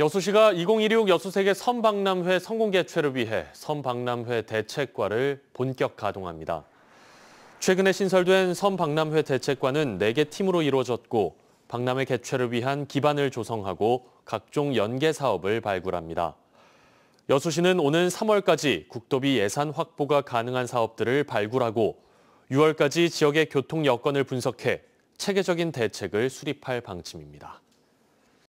여수시가 2016 여수세계 선박람회 성공 개최를 위해 선박람회 대책과를 본격 가동합니다. 최근에 신설된 선박람회 대책과는 4개 팀으로 이루어졌고 박람회 개최를 위한 기반을 조성하고 각종 연계 사업을 발굴합니다. 여수시는 오는 3월까지 국도비 예산 확보가 가능한 사업들을 발굴하고 6월까지 지역의 교통 여건을 분석해 체계적인 대책을 수립할 방침입니다.